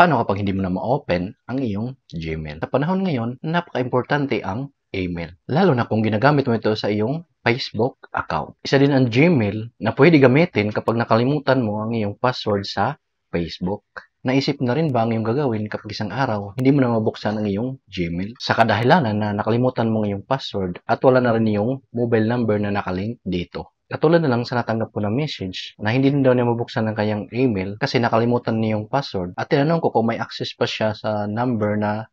Paano kapag hindi mo na ma-open ang iyong Gmail? Sa panahon ngayon, napaka-importante ang email. Lalo na kung ginagamit mo ito sa iyong Facebook account. Isa din ang Gmail na pwede gamitin kapag nakalimutan mo ang iyong password sa Facebook. Naisip na rin ba ang iyong gagawin kapag isang araw hindi mo na mabuksan ang iyong Gmail? Sa kadahilanan na nakalimutan mo ang iyong password at wala na rin iyong mobile number na nakalink dito. Katulad na lang sa natanggap ko na message na hindi din daw niya mabuksan ang kanyang email kasi nakalimutan niya yung password at tinanong ko kung may access pa siya sa number na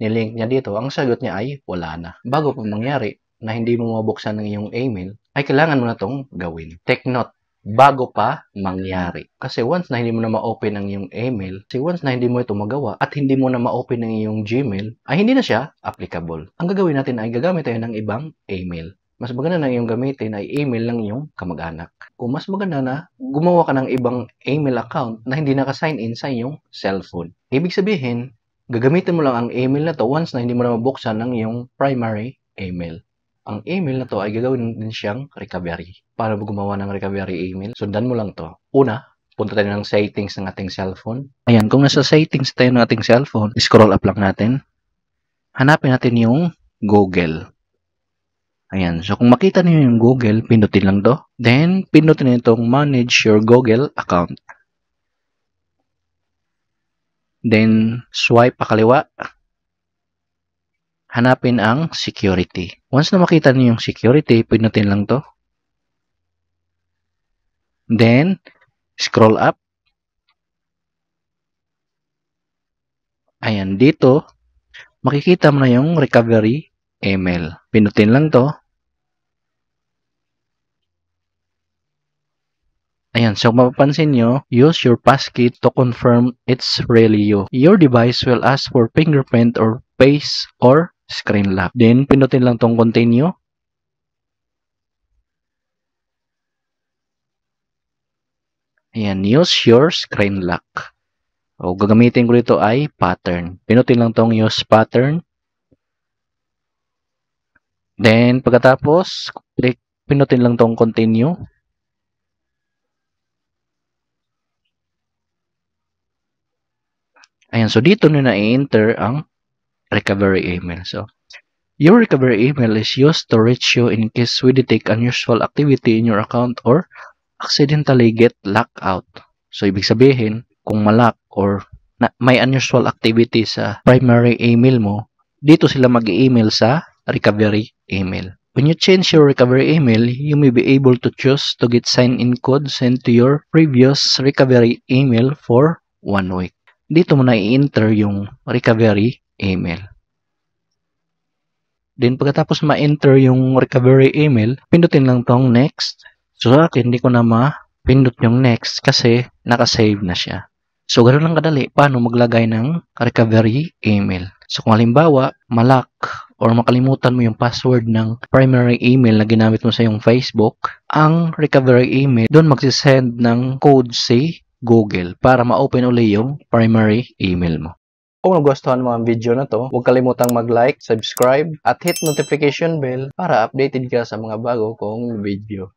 nilink niya dito. Ang sagot niya ay wala na. Bago pa mangyari na hindi mo mabuksan ang iyong email, ay kailangan mo na itong gawin. Take note, bago pa mangyari. Kasi once na hindi mo na ma-open ang iyong email, si once na hindi mo ito magawa at hindi mo na ma-open ang iyong Gmail, ay hindi na siya applicable. Ang gagawin natin ay gagamit tayo ng ibang email mas maganda na yung gamitin ay email ng iyong kamag-anak. O mas maganda na gumawa ka ng ibang email account na hindi naka-sign in sa iyong cellphone. Ibig sabihin, gagamitin mo lang ang email na to once na hindi mo na mabuksan ng iyong primary email. Ang email na to ay gagawin din siyang recovery. Para mo gumawa ng recovery email, sundan mo lang to. Una, punta tayo ng settings ng ating cellphone. Ayan, kung nasa settings tayo ng ating cellphone, scroll up lang natin. Hanapin natin yung Google. Ayan. So, kung makita niyo yung Google, pindutin lang to. Then, pindutin niyo itong manage your Google account. Then, swipe pakaliwa. Hanapin ang security. Once na makita niyo yung security, pindutin lang to. Then, scroll up. Ayan, dito, makikita mo na yung recovery ml. Pinutin lang to. Ayan, so mapapansin nyo, use your passkey to confirm it's really you. Your device will ask for fingerprint or face or screen lock. Then, pinutin lang tong continue. Ayan, use your screen lock. O, gagamitin ko dito ay pattern. Pinutin lang tong use pattern. Then, pagkatapos, click, eh, pinutin lang tong continue. Ayan, so dito nyo na-enter ang recovery email. So, your recovery email is used to reach you in case we detect unusual activity in your account or accidentally get locked out. So, ibig sabihin, kung malak or na may unusual activity sa primary email mo, dito sila mag-email sa recovery email. When you change your recovery email, you may be able to choose to get sign-in code sent to your previous recovery email for one week. Dito mo na i-enter yung recovery email. Then pagkatapos ma-enter yung recovery email, pindutin lang tong next. So sa akin, hindi ko na ma-pindut yung next kasi nakasave na siya. So ganoon lang kadali paano maglagay ng recovery email. So kung halimbawa, malak or makalimutan mo yung password ng primary email na ginamit mo sa yung Facebook, ang recovery email, doon magsisend ng code sa Google para ma-open uli yung primary email mo. Kung nagustuhan mo ang video na to, huwag kalimutang mag-like, subscribe, at hit notification bell para updated ka sa mga bago kong video.